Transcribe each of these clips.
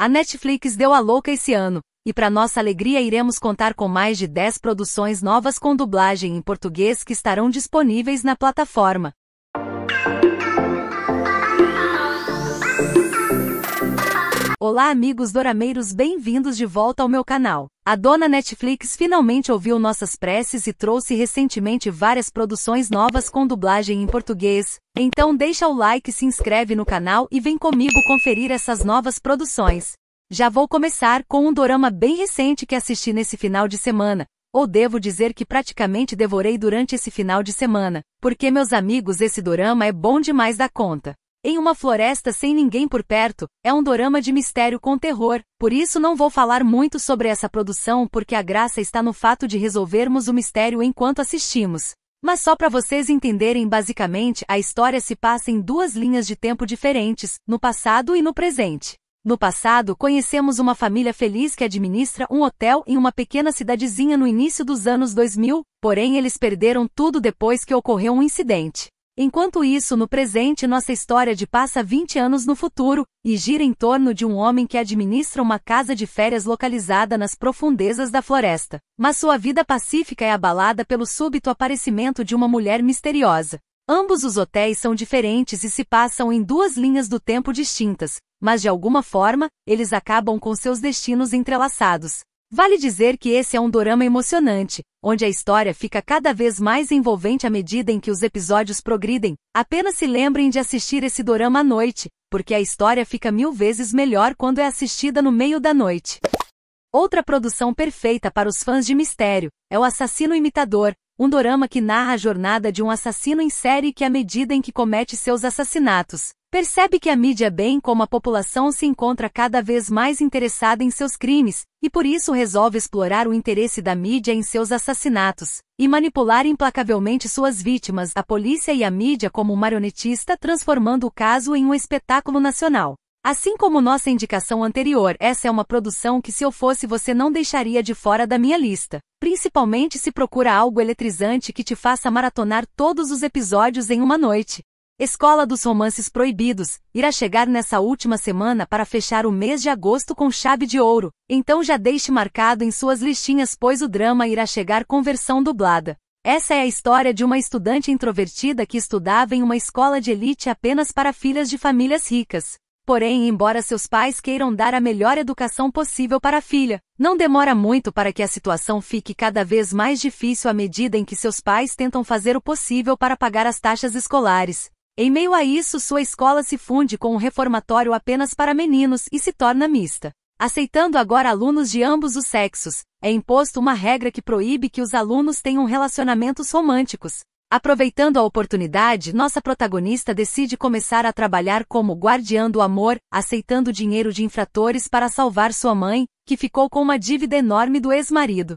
A Netflix deu a louca esse ano, e para nossa alegria iremos contar com mais de 10 produções novas com dublagem em português que estarão disponíveis na plataforma. Olá amigos dorameiros, bem-vindos de volta ao meu canal. A dona Netflix finalmente ouviu nossas preces e trouxe recentemente várias produções novas com dublagem em português. Então deixa o like, se inscreve no canal e vem comigo conferir essas novas produções. Já vou começar com um dorama bem recente que assisti nesse final de semana, ou devo dizer que praticamente devorei durante esse final de semana, porque meus amigos esse dorama é bom demais da conta. Em uma floresta sem ninguém por perto, é um dorama de mistério com terror, por isso não vou falar muito sobre essa produção porque a graça está no fato de resolvermos o mistério enquanto assistimos. Mas só para vocês entenderem basicamente, a história se passa em duas linhas de tempo diferentes, no passado e no presente. No passado, conhecemos uma família feliz que administra um hotel em uma pequena cidadezinha no início dos anos 2000, porém eles perderam tudo depois que ocorreu um incidente. Enquanto isso, no presente, nossa história de passa 20 anos no futuro e gira em torno de um homem que administra uma casa de férias localizada nas profundezas da floresta. Mas sua vida pacífica é abalada pelo súbito aparecimento de uma mulher misteriosa. Ambos os hotéis são diferentes e se passam em duas linhas do tempo distintas, mas de alguma forma, eles acabam com seus destinos entrelaçados. Vale dizer que esse é um dorama emocionante, onde a história fica cada vez mais envolvente à medida em que os episódios progridem. Apenas se lembrem de assistir esse dorama à noite, porque a história fica mil vezes melhor quando é assistida no meio da noite. Outra produção perfeita para os fãs de mistério é O Assassino Imitador, um dorama que narra a jornada de um assassino em série que, à medida em que comete seus assassinatos, Percebe que a mídia, bem como a população, se encontra cada vez mais interessada em seus crimes, e por isso resolve explorar o interesse da mídia em seus assassinatos, e manipular implacavelmente suas vítimas, a polícia e a mídia como marionetista, transformando o caso em um espetáculo nacional. Assim como nossa indicação anterior, essa é uma produção que se eu fosse você não deixaria de fora da minha lista, principalmente se procura algo eletrizante que te faça maratonar todos os episódios em uma noite. Escola dos Romances Proibidos irá chegar nessa última semana para fechar o mês de agosto com chave de ouro, então já deixe marcado em suas listinhas pois o drama irá chegar com versão dublada. Essa é a história de uma estudante introvertida que estudava em uma escola de elite apenas para filhas de famílias ricas. Porém, embora seus pais queiram dar a melhor educação possível para a filha, não demora muito para que a situação fique cada vez mais difícil à medida em que seus pais tentam fazer o possível para pagar as taxas escolares. Em meio a isso, sua escola se funde com um reformatório apenas para meninos e se torna mista. Aceitando agora alunos de ambos os sexos, é imposto uma regra que proíbe que os alunos tenham relacionamentos românticos. Aproveitando a oportunidade, nossa protagonista decide começar a trabalhar como guardiã do amor, aceitando dinheiro de infratores para salvar sua mãe, que ficou com uma dívida enorme do ex-marido.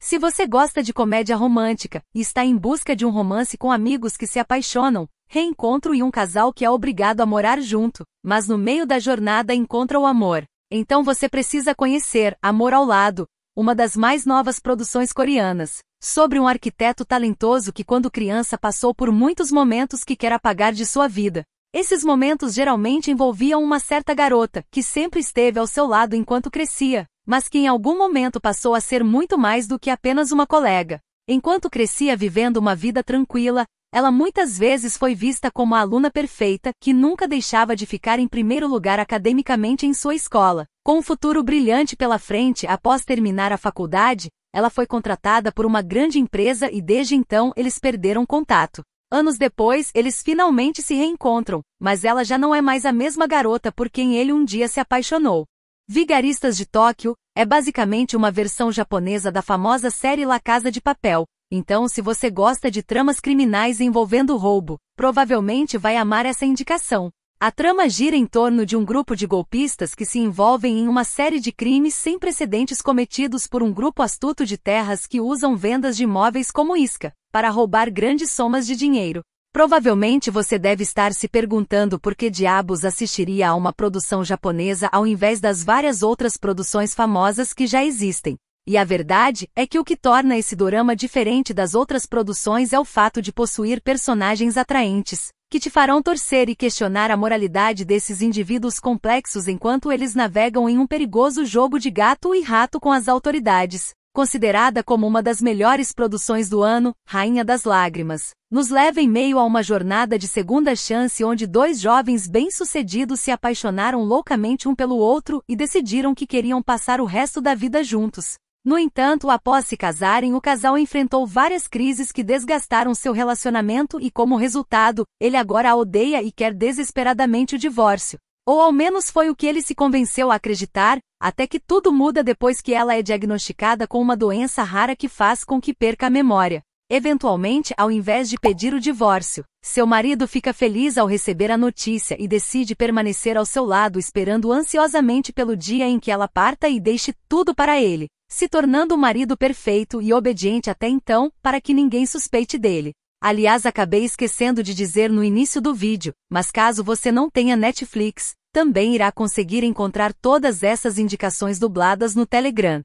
Se você gosta de comédia romântica e está em busca de um romance com amigos que se apaixonam, Reencontro e um casal que é obrigado a morar junto, mas no meio da jornada encontra o amor. Então você precisa conhecer Amor ao Lado, uma das mais novas produções coreanas, sobre um arquiteto talentoso que quando criança passou por muitos momentos que quer apagar de sua vida. Esses momentos geralmente envolviam uma certa garota, que sempre esteve ao seu lado enquanto crescia, mas que em algum momento passou a ser muito mais do que apenas uma colega. Enquanto crescia vivendo uma vida tranquila, ela muitas vezes foi vista como a aluna perfeita que nunca deixava de ficar em primeiro lugar academicamente em sua escola. Com um futuro brilhante pela frente após terminar a faculdade, ela foi contratada por uma grande empresa e desde então eles perderam contato. Anos depois, eles finalmente se reencontram, mas ela já não é mais a mesma garota por quem ele um dia se apaixonou. Vigaristas de Tóquio é basicamente uma versão japonesa da famosa série La Casa de Papel, então, se você gosta de tramas criminais envolvendo roubo, provavelmente vai amar essa indicação. A trama gira em torno de um grupo de golpistas que se envolvem em uma série de crimes sem precedentes cometidos por um grupo astuto de terras que usam vendas de imóveis como isca para roubar grandes somas de dinheiro. Provavelmente você deve estar se perguntando por que diabos assistiria a uma produção japonesa ao invés das várias outras produções famosas que já existem. E a verdade é que o que torna esse dorama diferente das outras produções é o fato de possuir personagens atraentes, que te farão torcer e questionar a moralidade desses indivíduos complexos enquanto eles navegam em um perigoso jogo de gato e rato com as autoridades. Considerada como uma das melhores produções do ano, Rainha das Lágrimas, nos leva em meio a uma jornada de segunda chance onde dois jovens bem-sucedidos se apaixonaram loucamente um pelo outro e decidiram que queriam passar o resto da vida juntos no entanto, após se casarem, o casal enfrentou várias crises que desgastaram seu relacionamento e, como resultado, ele agora a odeia e quer desesperadamente o divórcio. Ou ao menos foi o que ele se convenceu a acreditar, até que tudo muda depois que ela é diagnosticada com uma doença rara que faz com que perca a memória. Eventualmente, ao invés de pedir o divórcio, seu marido fica feliz ao receber a notícia e decide permanecer ao seu lado esperando ansiosamente pelo dia em que ela parta e deixe tudo para ele, se tornando o marido perfeito e obediente até então, para que ninguém suspeite dele. Aliás, acabei esquecendo de dizer no início do vídeo, mas caso você não tenha Netflix, também irá conseguir encontrar todas essas indicações dubladas no Telegram.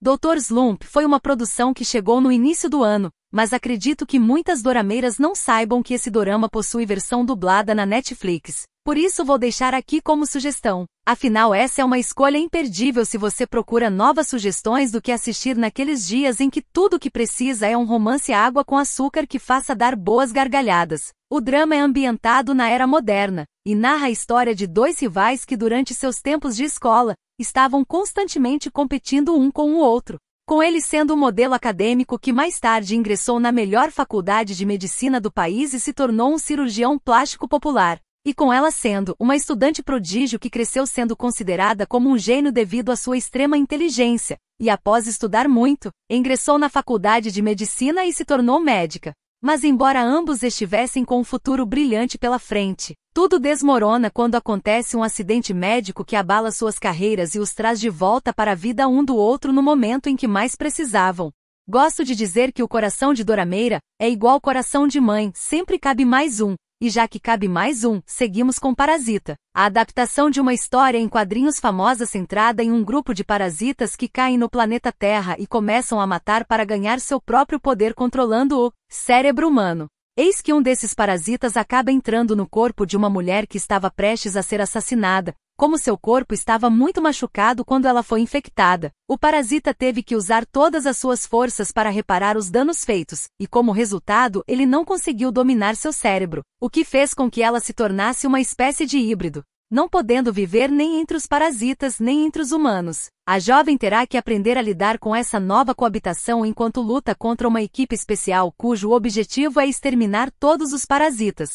Doutor Slump foi uma produção que chegou no início do ano, mas acredito que muitas dorameiras não saibam que esse dorama possui versão dublada na Netflix. Por isso vou deixar aqui como sugestão. Afinal, essa é uma escolha imperdível se você procura novas sugestões do que assistir naqueles dias em que tudo o que precisa é um romance água com açúcar que faça dar boas gargalhadas. O drama é ambientado na era moderna, e narra a história de dois rivais que durante seus tempos de escola estavam constantemente competindo um com o outro, com ele sendo o modelo acadêmico que mais tarde ingressou na melhor faculdade de medicina do país e se tornou um cirurgião plástico popular, e com ela sendo uma estudante prodígio que cresceu sendo considerada como um gênio devido à sua extrema inteligência, e após estudar muito, ingressou na faculdade de medicina e se tornou médica. Mas embora ambos estivessem com um futuro brilhante pela frente, tudo desmorona quando acontece um acidente médico que abala suas carreiras e os traz de volta para a vida um do outro no momento em que mais precisavam. Gosto de dizer que o coração de Dorameira é igual coração de mãe, sempre cabe mais um, e já que cabe mais um, seguimos com Parasita. A adaptação de uma história em quadrinhos famosa centrada em um grupo de parasitas que caem no planeta Terra e começam a matar para ganhar seu próprio poder controlando o cérebro humano. Eis que um desses parasitas acaba entrando no corpo de uma mulher que estava prestes a ser assassinada, como seu corpo estava muito machucado quando ela foi infectada, o parasita teve que usar todas as suas forças para reparar os danos feitos, e como resultado, ele não conseguiu dominar seu cérebro, o que fez com que ela se tornasse uma espécie de híbrido não podendo viver nem entre os parasitas nem entre os humanos. A jovem terá que aprender a lidar com essa nova coabitação enquanto luta contra uma equipe especial cujo objetivo é exterminar todos os parasitas.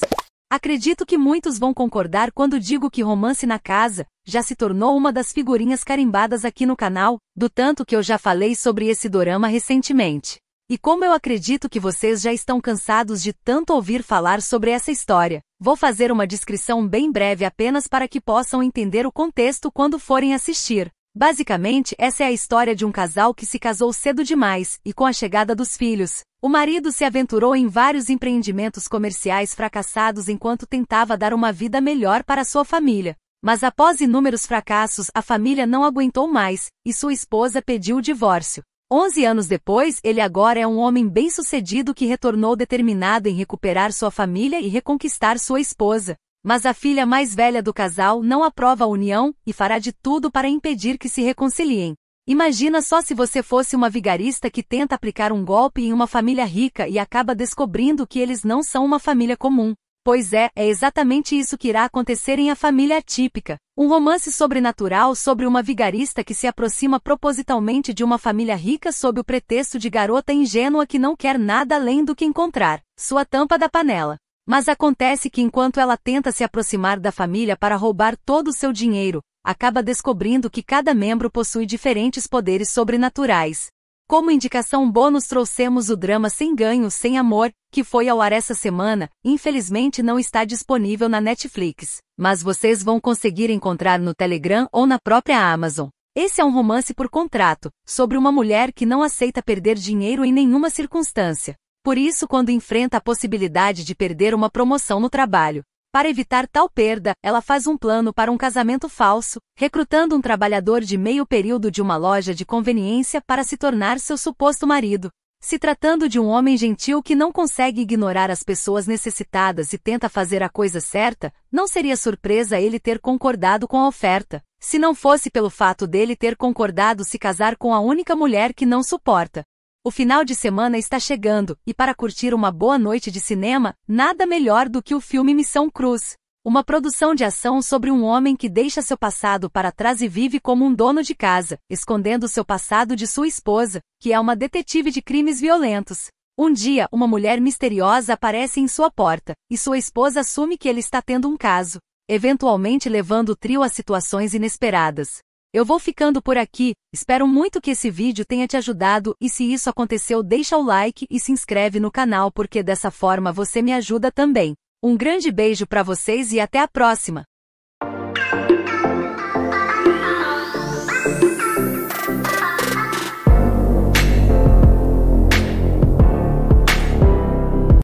Acredito que muitos vão concordar quando digo que Romance na Casa já se tornou uma das figurinhas carimbadas aqui no canal, do tanto que eu já falei sobre esse dorama recentemente. E como eu acredito que vocês já estão cansados de tanto ouvir falar sobre essa história, vou fazer uma descrição bem breve apenas para que possam entender o contexto quando forem assistir. Basicamente, essa é a história de um casal que se casou cedo demais, e com a chegada dos filhos, o marido se aventurou em vários empreendimentos comerciais fracassados enquanto tentava dar uma vida melhor para sua família. Mas após inúmeros fracassos, a família não aguentou mais, e sua esposa pediu o divórcio. Onze anos depois, ele agora é um homem bem-sucedido que retornou determinado em recuperar sua família e reconquistar sua esposa. Mas a filha mais velha do casal não aprova a união e fará de tudo para impedir que se reconciliem. Imagina só se você fosse uma vigarista que tenta aplicar um golpe em uma família rica e acaba descobrindo que eles não são uma família comum. Pois é, é exatamente isso que irá acontecer em A Família Atípica, um romance sobrenatural sobre uma vigarista que se aproxima propositalmente de uma família rica sob o pretexto de garota ingênua que não quer nada além do que encontrar sua tampa da panela. Mas acontece que enquanto ela tenta se aproximar da família para roubar todo o seu dinheiro, acaba descobrindo que cada membro possui diferentes poderes sobrenaturais. Como indicação bônus trouxemos o drama Sem Ganho, Sem Amor, que foi ao ar essa semana, infelizmente não está disponível na Netflix, mas vocês vão conseguir encontrar no Telegram ou na própria Amazon. Esse é um romance por contrato, sobre uma mulher que não aceita perder dinheiro em nenhuma circunstância. Por isso, quando enfrenta a possibilidade de perder uma promoção no trabalho, para evitar tal perda, ela faz um plano para um casamento falso, recrutando um trabalhador de meio período de uma loja de conveniência para se tornar seu suposto marido. Se tratando de um homem gentil que não consegue ignorar as pessoas necessitadas e tenta fazer a coisa certa, não seria surpresa ele ter concordado com a oferta, se não fosse pelo fato dele ter concordado se casar com a única mulher que não suporta. O final de semana está chegando, e para curtir uma boa noite de cinema, nada melhor do que o filme Missão Cruz. Uma produção de ação sobre um homem que deixa seu passado para trás e vive como um dono de casa, escondendo seu passado de sua esposa, que é uma detetive de crimes violentos. Um dia, uma mulher misteriosa aparece em sua porta, e sua esposa assume que ele está tendo um caso, eventualmente levando o trio a situações inesperadas. Eu vou ficando por aqui, espero muito que esse vídeo tenha te ajudado e se isso aconteceu deixa o like e se inscreve no canal porque dessa forma você me ajuda também. Um grande beijo para vocês e até a próxima!